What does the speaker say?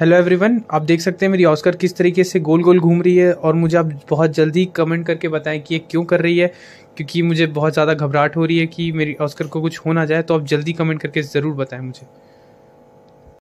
hello everyone आप देख सकते हैं मेरी ऑस्कर किस तरीके से गोल गोल घूम रही है और मुझे आप बहुत जल्दी कमेंट करके बताएं कि ये क्यों कर रही है क्योंकि मुझे बहुत ज़्यादा घबराहट हो रही है कि मेरी ऑस्कर को कुछ हो ना जाए तो आप जल्दी कमेंट करके ज़रूर बताएं मुझे